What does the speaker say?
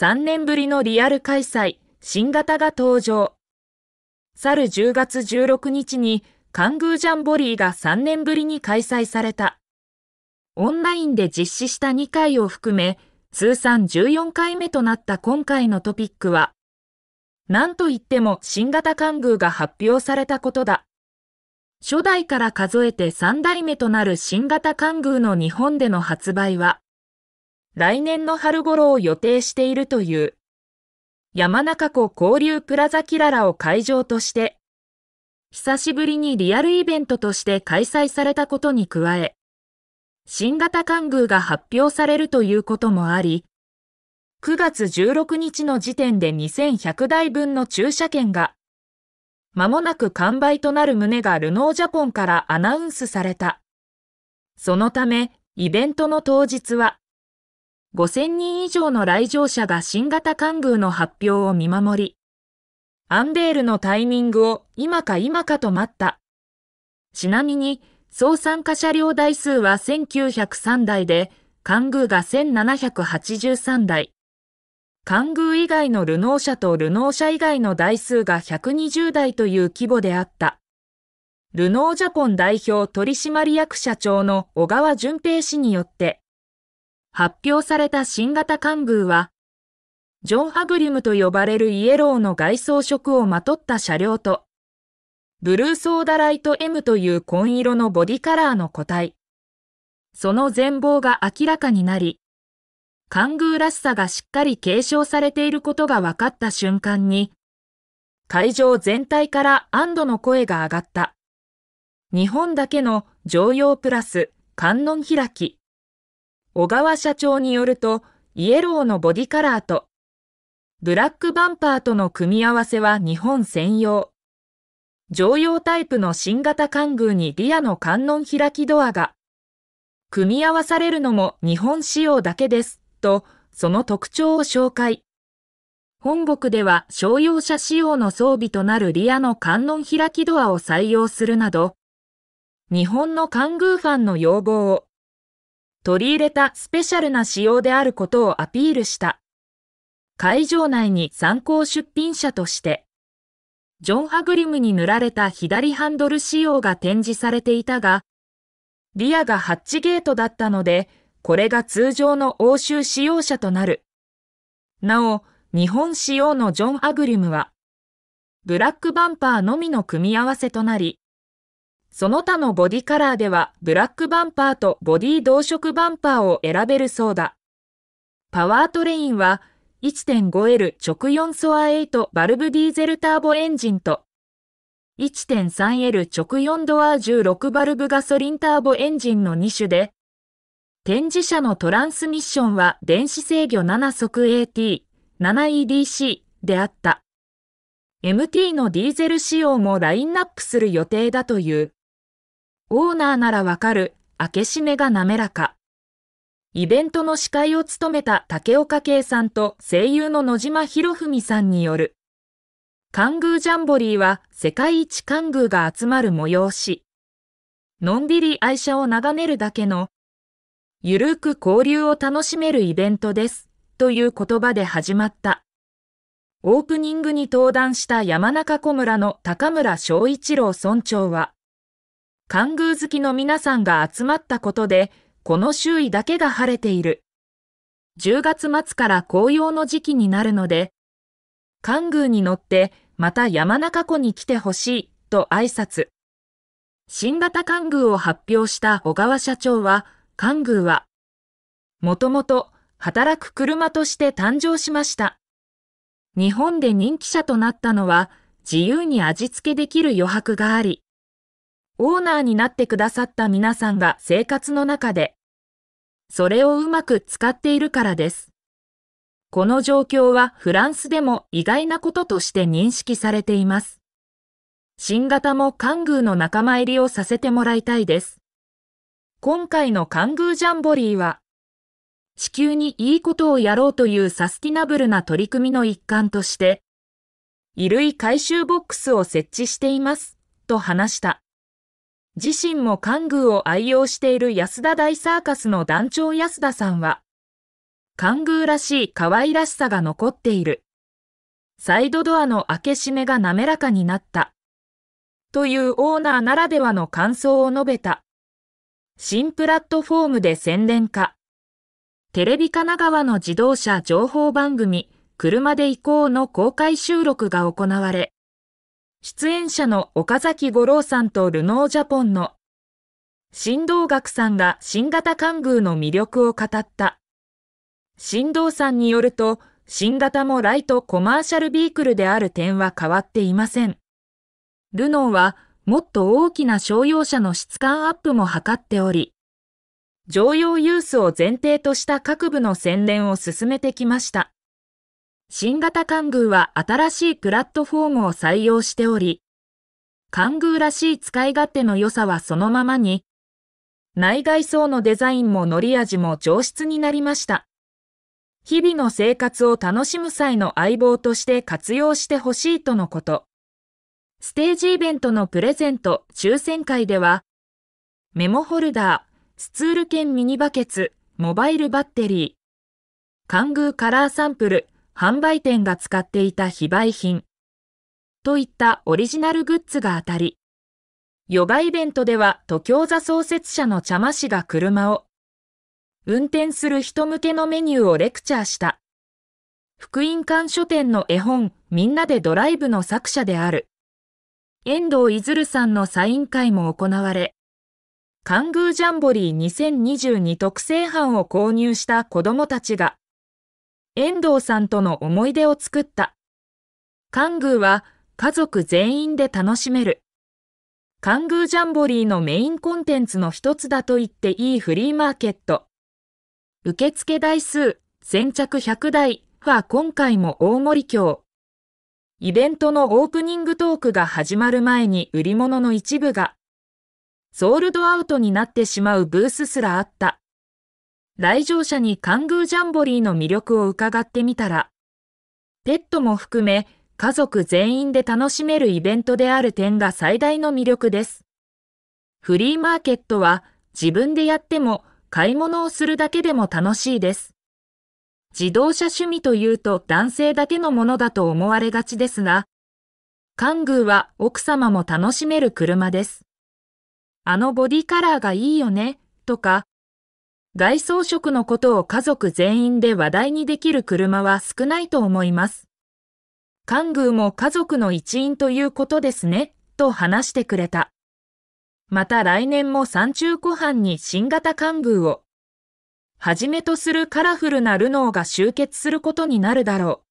3年ぶりのリアル開催、新型が登場。去る10月16日に、グ宮ジャンボリーが3年ぶりに開催された。オンラインで実施した2回を含め、通算14回目となった今回のトピックは、なんといっても新型関ーが発表されたことだ。初代から数えて3代目となる新型関ーの日本での発売は、来年の春頃を予定しているという。山中湖交流プラザキララを会場として、久しぶりにリアルイベントとして開催されたことに加え、新型関宮が発表されるということもあり、9月16日の時点で2100台分の駐車券が、間もなく完売となる旨がルノージャポンからアナウンスされた。そのため、イベントの当日は、5000人以上の来場者が新型グ宮の発表を見守り、アンベールのタイミングを今か今かと待った。ちなみに、総参加車両台数は1903台で、グ宮が1783台。グ宮以外のルノー車とルノー車以外の台数が120台という規模であった。ルノージャポン代表取締役社長の小川淳平氏によって、発表された新型関宮は、ジョン・ハグリムと呼ばれるイエローの外装色をまとった車両と、ブルーソーダライト M という紺色のボディカラーの個体。その全貌が明らかになり、関宮らしさがしっかり継承されていることが分かった瞬間に、会場全体から安堵の声が上がった。日本だけの常用プラス観音開き。小川社長によると、イエローのボディカラーと、ブラックバンパーとの組み合わせは日本専用。常用タイプの新型関宮にリアの観音開きドアが、組み合わされるのも日本仕様だけです、と、その特徴を紹介。本国では商用車仕様の装備となるリアの観音開きドアを採用するなど、日本の関宮ファンの要望を取り入れたスペシャルな仕様であることをアピールした。会場内に参考出品者として、ジョン・ハグリムに塗られた左ハンドル仕様が展示されていたが、リアがハッチゲートだったので、これが通常の欧州使用車となる。なお、日本仕様のジョン・アグリムは、ブラックバンパーのみの組み合わせとなり、その他のボディカラーではブラックバンパーとボディ同色バンパーを選べるそうだ。パワートレインは 1.5L 直4ソア8バルブディーゼルターボエンジンと 1.3L 直4ドア16バルブガソリンターボエンジンの2種で、展示車のトランスミッションは電子制御7速 AT7EDC であった。MT のディーゼル仕様もラインナップする予定だという。オーナーならわかる、開け閉めが滑らか。イベントの司会を務めた竹岡圭さんと声優の野島博文さんによる。関宮ジャンボリーは世界一関宮が集まる催し。のんびり愛車を眺めるだけの、ゆるく交流を楽しめるイベントです。という言葉で始まった。オープニングに登壇した山中小村の高村昭一郎村長は、関宮好きの皆さんが集まったことで、この周囲だけが晴れている。10月末から紅葉の時期になるので、関宮に乗ってまた山中湖に来てほしいと挨拶。新型関宮を発表した小川社長は、関宮は、もともと働く車として誕生しました。日本で人気車となったのは、自由に味付けできる余白があり、オーナーになってくださった皆さんが生活の中で、それをうまく使っているからです。この状況はフランスでも意外なこととして認識されています。新型もカングーの仲間入りをさせてもらいたいです。今回のカングージャンボリーは、地球にいいことをやろうというサスティナブルな取り組みの一環として、衣類回収ボックスを設置しています、と話した。自身も官宮を愛用している安田大サーカスの団長安田さんは、官宮らしい可愛らしさが残っている。サイドドアの開け閉めが滑らかになった。というオーナーならではの感想を述べた。新プラットフォームで宣伝化。テレビ神奈川の自動車情報番組、車で行こうの公開収録が行われ、出演者の岡崎五郎さんとルノージャポンの新道学さんが新型関宮の魅力を語った。新道さんによると、新型もライトコマーシャルビークルである点は変わっていません。ルノーはもっと大きな商用車の質感アップも図っており、常用ユースを前提とした各部の洗練を進めてきました。新型官宮は新しいプラットフォームを採用しており、関宮らしい使い勝手の良さはそのままに、内外装のデザインも乗り味も上質になりました。日々の生活を楽しむ際の相棒として活用してほしいとのこと。ステージイベントのプレゼント抽選会では、メモホルダー、スツール兼ミニバケツ、モバイルバッテリー、官宮カラーサンプル、販売店が使っていた非売品といったオリジナルグッズが当たり、ヨガイベントでは都京座創設者の茶間氏が車を運転する人向けのメニューをレクチャーした。福音館書店の絵本みんなでドライブの作者である遠藤いずるさんのサイン会も行われ、カングージャンボリー2022特製版を購入した子供たちが遠藤さんとの思い出を作った。関宮は家族全員で楽しめる。関宮ジャンボリーのメインコンテンツの一つだと言っていいフリーマーケット。受付台数、先着100台は今回も大盛り今イベントのオープニングトークが始まる前に売り物の一部が、ソールドアウトになってしまうブースすらあった。来場者にカングージャンボリーの魅力を伺ってみたら、ペットも含め家族全員で楽しめるイベントである点が最大の魅力です。フリーマーケットは自分でやっても買い物をするだけでも楽しいです。自動車趣味というと男性だけのものだと思われがちですが、カングーは奥様も楽しめる車です。あのボディカラーがいいよね、とか、外装色のことを家族全員で話題にできる車は少ないと思います。官宮も家族の一員ということですね、と話してくれた。また来年も山中湖畔に新型官宮を、はじめとするカラフルなルノーが集結することになるだろう。